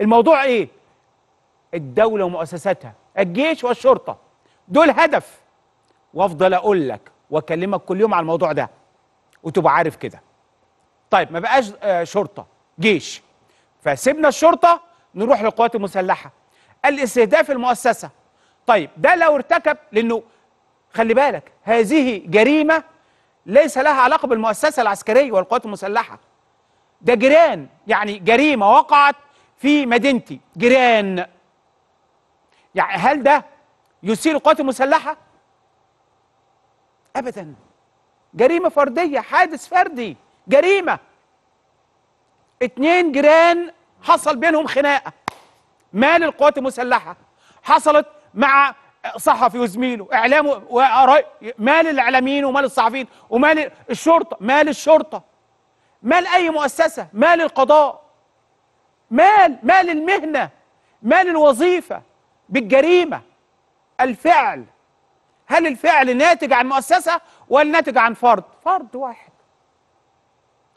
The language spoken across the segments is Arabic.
الموضوع ايه الدوله ومؤسساتها الجيش والشرطه دول هدف وافضل اقول لك واكلمك كل يوم على الموضوع ده وتبقى عارف كده طيب ما بقاش آه، شرطه جيش فسيبنا الشرطه نروح للقوات المسلحه الاستهداف المؤسسه طيب ده لو ارتكب لانه خلي بالك هذه جريمه ليس لها علاقه بالمؤسسه العسكريه والقوات المسلحه ده جيران يعني جريمه وقعت في مدينتي جيران يعني هل ده يثير القوات المسلحه ابدا جريمه فرديه حادث فردي جريمه اتنين جيران حصل بينهم خناقه مال القوات المسلحه حصلت مع صحفي وزميله اعلامه وقراي مال الاعلاميين ومال الصحفيين ومال الشرطه مال الشرطه مال اي مؤسسه مال القضاء مال مال المهنة مال الوظيفة بالجريمة الفعل هل الفعل ناتج عن مؤسسة ولا ناتج عن فرد فرد واحد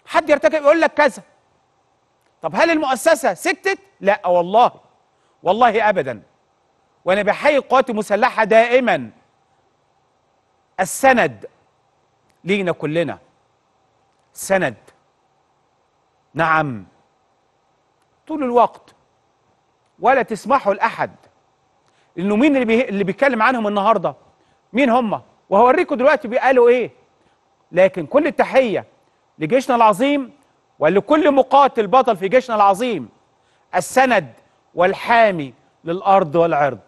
حد يرتكب يقول لك كذا طب هل المؤسسة سكتت لا والله والله أبدا وأنا بحيي القوات المسلحة دائما السند لينا كلنا سند نعم طول الوقت ولا تسمحوا لأحد انه مين اللي, بي... اللي بيتكلم عنهم النهاردة مين هم وهوريكم دلوقتي بيقالوا إيه لكن كل التحية لجيشنا العظيم ولكل مقاتل بطل في جيشنا العظيم السند والحامي للأرض والعرض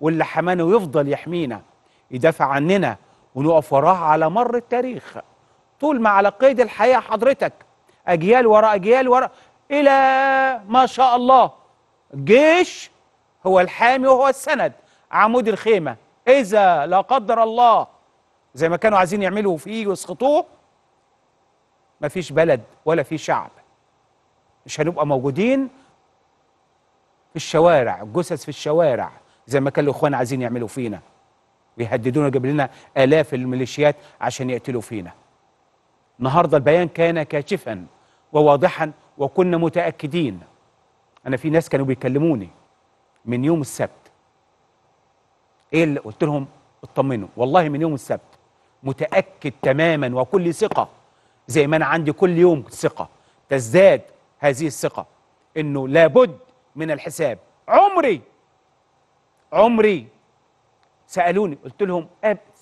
واللي حمانا ويفضل يحمينا يدافع عننا ونقف وراه على مر التاريخ طول ما على قيد الحياة حضرتك أجيال وراء أجيال وراء إلى ما شاء الله الجيش هو الحامي وهو السند عمود الخيمة إذا لا قدر الله زي ما كانوا عايزين يعملوا فيه ويسقطوه فيش بلد ولا في شعب مش هنبقى موجودين في الشوارع الجثث في الشوارع زي ما كان الإخوان عايزين يعملوا فينا ويهددونا جاب لنا آلاف الميليشيات عشان يقتلوا فينا النهارده البيان كان كاشفا وواضحا وكنا متأكدين أنا في ناس كانوا بيكلموني من يوم السبت إيه اللي قلت لهم اطمنوا والله من يوم السبت متأكد تماما وكل ثقة زي ما أنا عندي كل يوم ثقة تزداد هذه الثقة إنه لابد من الحساب عمري عمري سألوني قلت لهم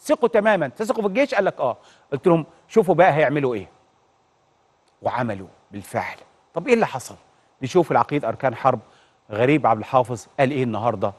ثقوا تماما تثقوا في الجيش قال لك اه قلت لهم شوفوا بقى هيعملوا ايه وعملوا بالفعل طب ايه اللي حصل نشوف العقيد اركان حرب غريب عبد الحافظ قال ايه النهارده